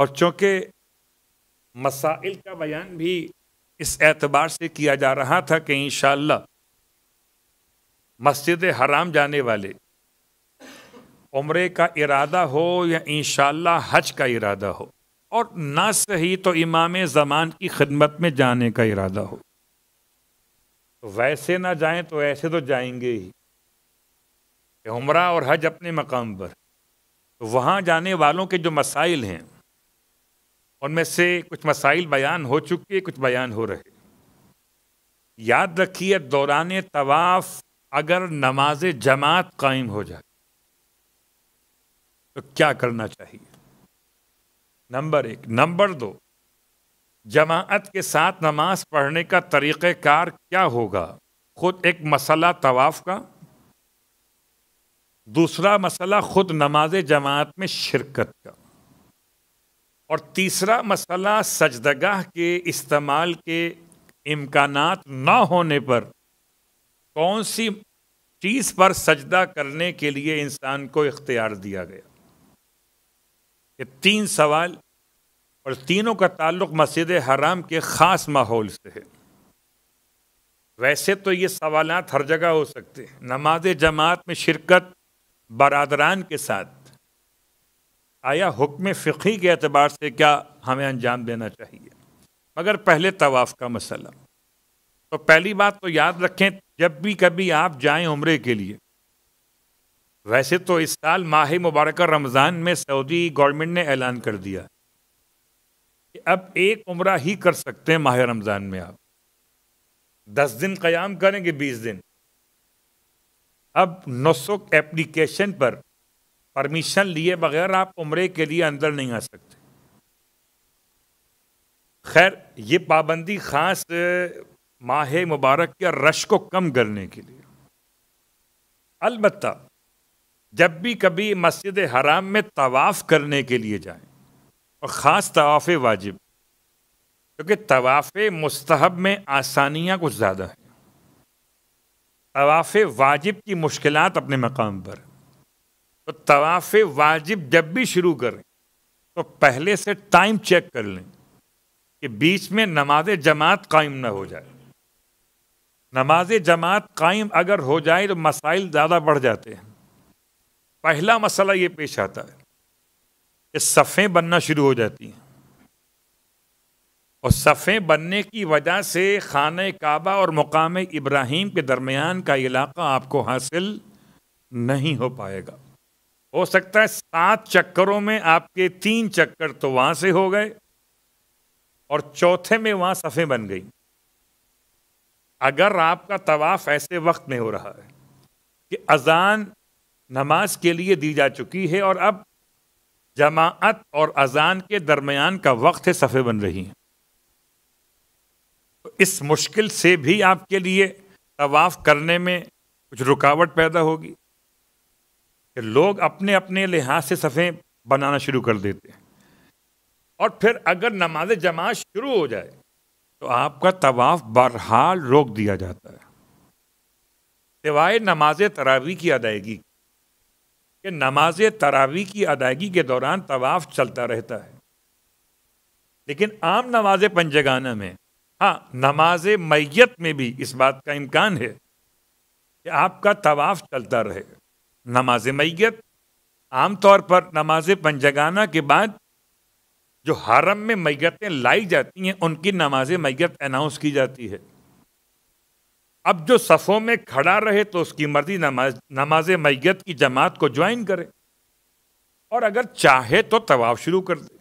और चूँकि मसाइल का बयान भी इस एतबार से किया जा रहा था कि इन मस्जिद हराम जाने वाले उम्र का इरादा हो या इन हज का इरादा हो और ना सही तो इमाम ज़मान की खिदमत में जाने का इरादा हो तो वैसे ना जाएं तो ऐसे तो जाएंगे ही उम्र और हज अपने मकाम पर तो वहाँ जाने वालों के जो मसाइल हैं उनमें से कुछ मसाइल बयान हो चुके कुछ बयान हो रहे याद रखिए दौरान तवाफ अगर नमाज जमात कायम हो जाए तो क्या करना चाहिए नंबर एक नंबर दो जमात के साथ नमाज पढ़ने का तरीक़ार क्या होगा खुद एक मसला तवाफ़ का दूसरा मसला खुद नमाज जमात में शिरकत का और तीसरा मसला सजदगाह के इस्तेमाल के इम्कान ना होने पर कौन सी चीज़ पर सजदा करने के लिए इंसान को इख्तियार दिया गया ये तीन सवाल और तीनों का ताल्लुक मस्जिद हराम के ख़ास माहौल से है वैसे तो ये सवाल हर जगह हो सकते हैं नमाज जमात में शिरकत बरदरान के साथ आया हुक्म फ़िकी के अतबार से क्या हमें अंजाम देना चाहिए मगर पहले तवाफ़ का मसला तो पहली बात तो याद रखें जब भी कभी आप जाएं उम्र के लिए वैसे तो इस साल माह मुबारक रमज़ान में सऊदी गवर्नमेंट ने ऐलान कर दिया कि अब एक उम्र ही कर सकते हैं माह रमज़ान में आप दस दिन क़याम करेंगे बीस दिन अब नौ सौ एप्लीकेशन पर परमिशन लिए बगैर आप उम्र के लिए अंदर नहीं आ सकते खैर ये पाबंदी ख़ास माह मुबारक के रश को कम करने के लिए अलबत् जब भी कभी मस्जिद हराम में तवाफ़ करने के लिए जाएं और ख़ास तवाफ़ वाजिब क्योंकि तवाफ़ मस्तहब में आसानियाँ कुछ ज़्यादा हैं तवाफ़ वाजिब की मुश्किलात अपने मकाम पर तो तवाफ़ वाजिब जब भी शुरू करें तो पहले से टाइम चेक कर लें कि बीच में नमाज जमात कायम ना हो जाए नमाज जमात कायम अगर हो जाए तो मसाइल ज़्यादा बढ़ जाते हैं पहला मसला ये पेश आता है कि सफ़ें बनना शुरू हो जाती हैं और सफ़ें बनने की वजह से खान काबा और मुकाम इब्राहिम के दरमियान का इलाका आपको हासिल नहीं हो पाएगा हो सकता है सात चक्करों में आपके तीन चक्कर तो वहां से हो गए और चौथे में वहां सफ़े बन गई अगर आपका तवाफ ऐसे वक्त में हो रहा है कि अजान नमाज के लिए दी जा चुकी है और अब जमात और अजान के दरमियान का वक्त है सफ़े बन रही हैं तो इस मुश्किल से भी आपके लिए तवाफ़ करने में कुछ रुकावट पैदा होगी कि लोग अपने अपने लिहाज से सफ़ें बनाना शुरू कर देते हैं और फिर अगर नमाज जमात शुरू हो जाए तो आपका तवाफ़ बहरहाल रोक दिया जाता है सिवाय नमाज तरावी की अदायगी कि नमाज तरावी की अदायगी के दौरान तवाफ़ चलता रहता है लेकिन आम नमाज पंजगाना में हाँ नमाज मैत में भी इस बात का इम्कान है कि आपका तवाफ़ चलता रहेगा नमाज मैत आमतौर पर नमाज पंजगाना के बाद जो हरम में मैतें लाई जाती हैं उनकी नमाज मैत अनाउंस की जाती है अब जो सफ़ों में खड़ा रहे तो उसकी मर्जी नमाज नमाज मैत की जमात को ज्वाइन करे और अगर चाहे तो तवाफ शुरू कर दे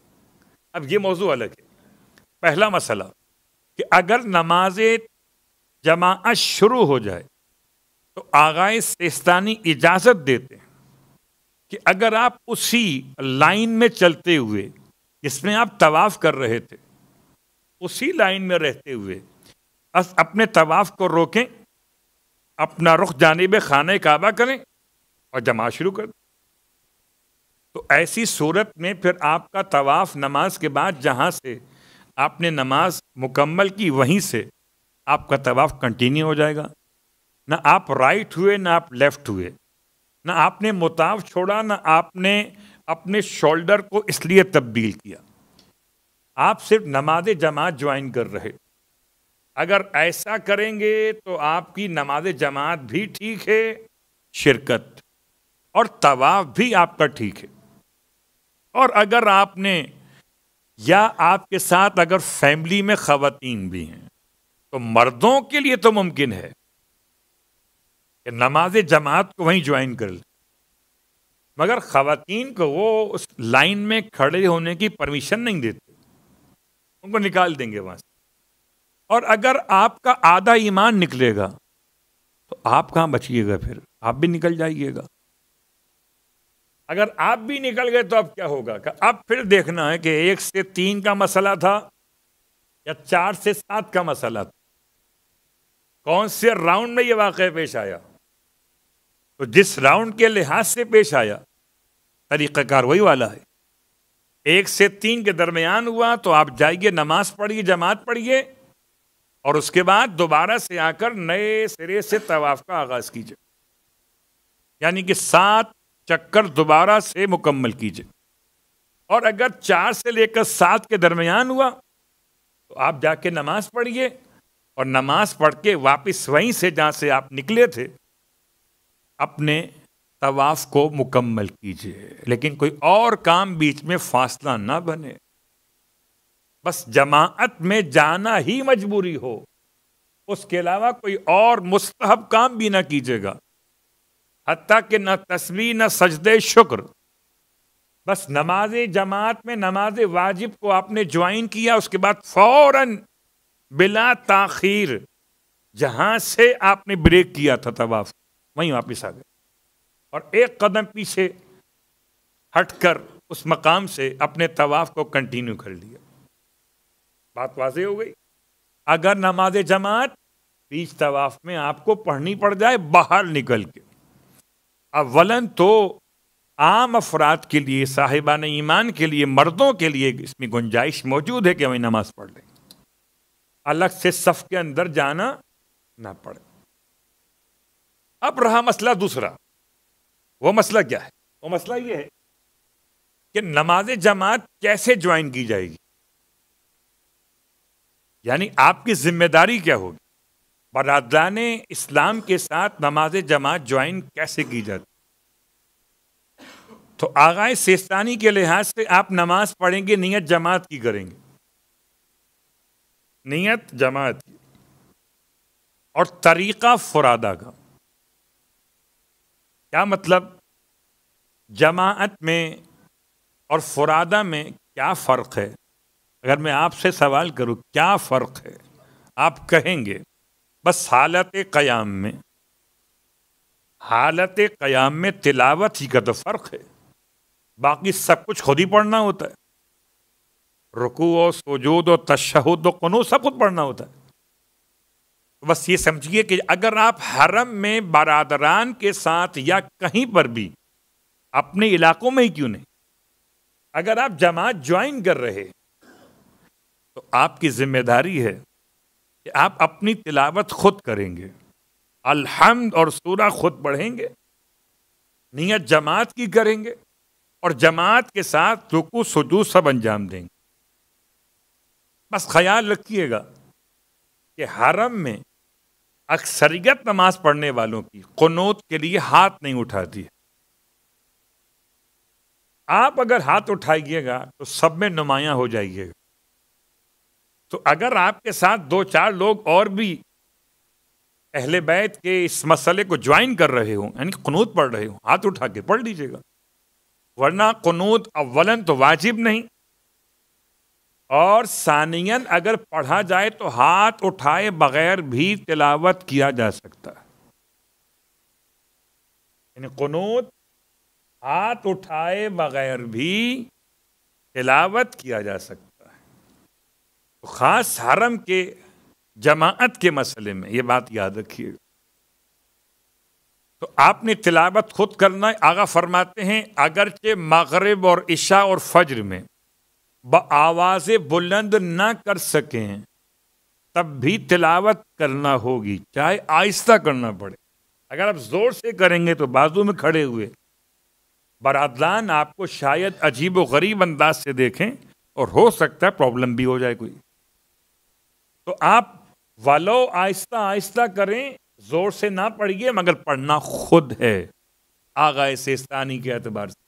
अब ये मौजू अलग है पहला मसला कि अगर नमाज जमात शुरू हो जाए तो आगाए सिस्तानी इजाज़त देते हैं कि अगर आप उसी लाइन में चलते हुए जिसमें आप तवाफ़ कर रहे थे उसी लाइन में रहते हुए अपने तवाफ़ को रोकें अपना रुख जानेब खान काबा करें और जमा शुरू कर दें तो ऐसी सूरत में फिर आपका तवाफ़ नमाज के बाद जहाँ से आपने नमाज मुकम्मल की वहीं से आपका तवाफ़ कंटिन्यू हो जाएगा ना आप राइट हुए ना आप लेफ्ट हुए ना आपने मुताव छोड़ा ना आपने अपने शोल्डर को इसलिए तब्दील किया आप सिर्फ नमाज जमात ज्वाइन कर रहे अगर ऐसा करेंगे तो आपकी नमाज जमात भी ठीक है शिरकत और तवाफ भी आपका ठीक है और अगर आपने या आपके साथ अगर फैमिली में ख़वातीन भी हैं तो मर्दों के लिए तो मुमकिन है कि नमाज जमात को वहीं ज्वाइन कर ले मगर खातन को वो उस लाइन में खड़े होने की परमिशन नहीं देते उनको निकाल देंगे वहां से और अगर आपका आधा ईमान निकलेगा तो आप कहाँ बचिएगा फिर आप भी निकल जाइएगा अगर आप भी निकल गए तो अब क्या होगा अब फिर देखना है कि एक से तीन का मसला था या चार से सात का मसला था कौन से राउंड में ये वाक़ पेश आया तो जिस राउंड के लिहाज से पेश आया तरीक़ाकार वही वाला है एक से तीन के दरमियान हुआ तो आप जाइए नमाज पढ़िए जमात पढ़िए और उसके बाद दोबारा से आकर नए सिरे से तवाफ़ का आगाज़ कीजिए यानी कि सात चक्कर दोबारा से मुकम्मल कीजिए और अगर चार से लेकर सात के दरमियान हुआ तो आप जाके नमाज पढ़िए और नमाज पढ़ के वापस वहीं से जहाँ से आप निकले थे अपने तवाफ़ को मुकम्मल कीजिए लेकिन कोई और काम बीच में फासला ना बने बस जमात में जाना ही मजबूरी हो उसके अलावा कोई और मुस्तहब काम भी ना कीजिएगा हती कि न तस्वीर न सजदे शुक्र बस नमाज जमात में नमाज वाजिब को आपने ज्वाइन किया उसके बाद फौरन बिला ताखीर जहां से आपने ब्रेक किया था तवाफ़ वहीं वापस आ गए और एक कदम पीछे हटकर उस मकाम से अपने तवाफ़ को कंटिन्यू कर लिया बात वाजे हो गई अगर नमाज जमात बीच तवाफ में आपको पढ़नी पड़ जाए बाहर निकल के अवलन तो आम अफराद के लिए साहिबान ईमान के लिए मर्दों के लिए इसमें गुंजाइश मौजूद है कि वही नमाज़ पढ़ लें अलग से सफ़ के अंदर जाना ना पड़े अब रहा मसला दूसरा वो मसला क्या है वो मसला ये है कि नमाज जमात कैसे ज्वाइन की जाएगी यानी आपकी जिम्मेदारी क्या होगी बरदरान इस्लाम के साथ नमाज जमात ज्वाइन कैसे की जाती तो आगा सेस्तानी के लिहाज से आप नमाज पढ़ेंगे नियत जमात की करेंगे नियत जमात की और तरीक़ा फुरादा का क्या मतलब जमात में और फुरादा में क्या फ़र्क है अगर मैं आपसे सवाल करूं क्या फ़र्क है आप कहेंगे बस हालत क़याम में हालत क़याम में तिलावत ही का तो फ़र्क है बाकी सब कुछ खुद ही पढ़ना होता है रुकू और सोजूद और तशहद और कनू सब कुछ पढ़ना होता है बस ये समझिए कि अगर आप हरम में बरादरान के साथ या कहीं पर भी अपने इलाकों में ही क्यों नहीं अगर आप जमात ज्वाइन कर रहे तो आपकी जिम्मेदारी है कि आप अपनी तिलावत खुद करेंगे अलहमद और सूरा खुद पढ़ेंगे नियत जमात की करेंगे और जमात के साथ रुकू सजू सब अंजाम देंगे बस ख्याल रखिएगा कि हरम में अक्सरियत नमाज पढ़ने वालों की कनौत के लिए हाथ नहीं उठाती आप अगर हाथ उठाइएगा तो सब में नुमाया हो जाइएगा तो अगर आपके साथ दो चार लोग और भी अहले बैत के इस मसले को ज्वाइन कर रहे हो यानी कनूत पढ़ रहे हो हाथ उठा के पढ़ लीजिएगा वरना कनूत अव्वलन तो वाजिब नहीं और सानियन अगर पढ़ा जाए तो हाथ उठाए बगैर भी तिलावत किया जा सकता है यानी कनूत हाथ उठाए बगैर भी तिलावत किया जा सकता है तो ख़ास हरम के जमात के मसले में ये बात याद रखिएगा तो आपने तिलावत खुद करना आगा फरमाते हैं अगरचे मगरब और इशा और फज्र में आवाज़ बुलंद ना कर सकें तब भी तिलावत करना होगी चाहे आहिस्ता करना पड़े अगर आप ज़ोर से करेंगे तो बाजू में खड़े हुए बरादान आपको शायद अजीब व गरीब अंदाज से देखें और हो सकता है प्रॉब्लम भी हो जाए कोई तो आप वालो आहिस्ता आहिस्ता करें ज़ोर से ना पढ़िए मगर पढ़ना खुद है आगाए से के अतबार से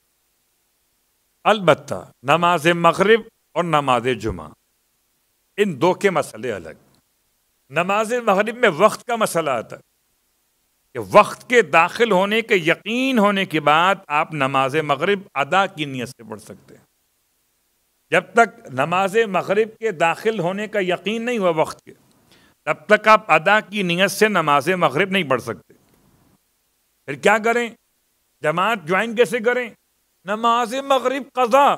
अलबत् नमाज मगरब और नमाज जुमा इन दो के मसले अलग नमाज मगरब में वक्त का मसला आता कि वक्त के दाखिल होने के यकीन होने के बाद आप नमाज मगरब अदा की नीयत से पढ़ सकते हैं जब तक नमाज मगरब के दाखिल होने का यकीन नहीं हुआ वक्त के तब तक आप अदा की नीयत से नमाज मगरब नहीं पढ़ सकते फिर क्या करें जमात ज्वाइन कैसे करें नमाज मगरिब कज़ा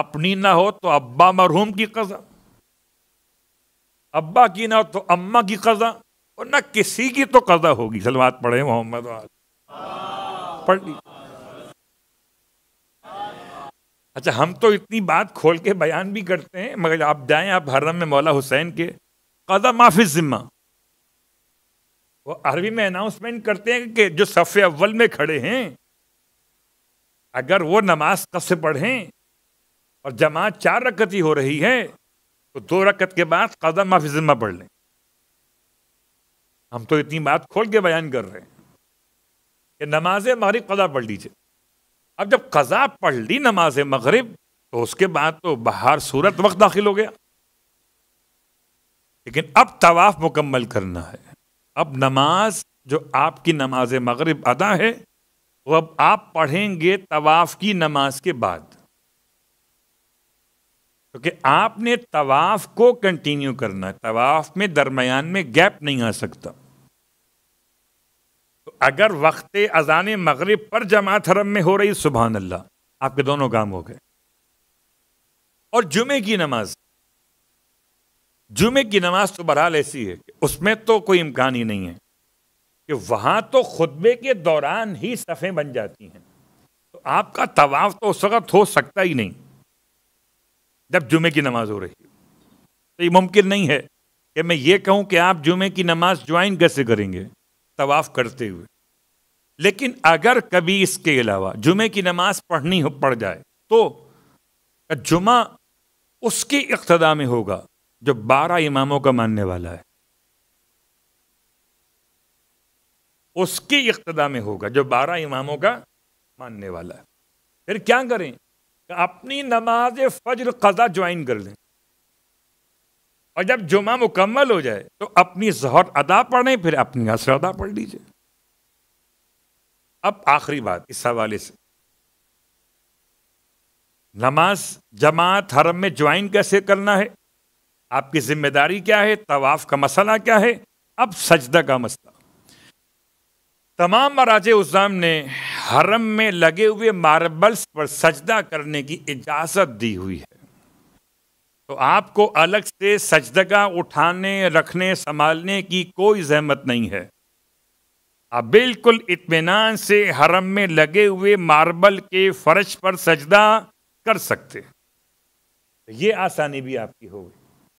अपनी ना हो तो अब्बा मरहूम की कज़ा अब्बा की ना हो तो अम्मा की कज़ा और ना किसी की तो कज़ा होगी सलवात पढ़े मोहम्मद पढ़ ली अच्छा हम तो इतनी बात खोल के बयान भी करते हैं मगर आप जाएं आप हरम में मौला हुसैन के कज़ा माफी ज़िम्मा वो अरबी में अनाउंसमेंट करते हैं कि जो सफ़े अव्वल में खड़े हैं अगर वो नमाज कब से पढ़ें और जमात चार रकत ही हो रही है तो दो रकत के बाद कदम माफी जिम्मा पढ़ लें हम तो इतनी बात खोल के बयान कर रहे हैं कि नमाज मगरब कदा पढ़ लीजिए अब जब कज़ा पढ़ ली नमाज मगरब तो उसके बाद तो बाहर सूरत वक्त दाखिल हो गया लेकिन अब तवाफ़ मुकम्मल करना है अब नमाज जो आपकी नमाज मगरब अदा है वो अब आप पढ़ेंगे तवाफ़ की नमाज के बाद क्योंकि तो आपने तवाफ़ को कंटिन्यू करना है तवाफ़ में दरमियान में गैप नहीं आ सकता तो अगर वक्त अजान मगरब पर जमात हरम में हो रही सुबहानल्ला अल्लाह आपके दोनों काम हो गए और जुमे की नमाज जुमे की नमाज तो बहरहाल ऐसी है उसमें तो कोई इम्कान ही नहीं है कि वहाँ तो खुतबे के दौरान ही सफ़ें बन जाती हैं तो आपका तवाफ़ तो उस वक्त हो सकता ही नहीं जब जुमे की नमाज हो रही है तो ये मुमकिन नहीं है कि मैं ये कहूँ कि आप जुमे की नमाज ज्वाइन कैसे करेंगे तवाफ़ करते हुए लेकिन अगर कभी इसके अलावा जुमे की नमाज पढ़नी हो पड़ जाए तो जुमा उसकी इकतदा में होगा जो बारह इमामों का मानने वाला है उसकी इकतदा में होगा जो बारह इमामों का मानने वाला है फिर क्या करें अपनी नमाज फजर कज़ा ज्वाइन कर लें और जब जुमा मुकम्मल हो जाए तो अपनी जहर अदा पढ़ें फिर अपनी असर अदा पढ़ लीजिए अब आखिरी बात इस हवाले से नमाज जमात हरम में ज्वाइन कैसे करना है आपकी जिम्मेदारी क्या है तवाफ का मसला क्या है अब सजदा का मसला तमाम मराज उज़ाम ने हरम में लगे हुए मार्बल्स पर सजदा करने की इजाज़त दी हुई है तो आपको अलग से सजदगा उठाने रखने संभालने की कोई जहमत नहीं है आप बिल्कुल इतमान से हरम में लगे हुए मार्बल के फर्श पर सजदा कर सकते ये आसानी भी आपकी होगी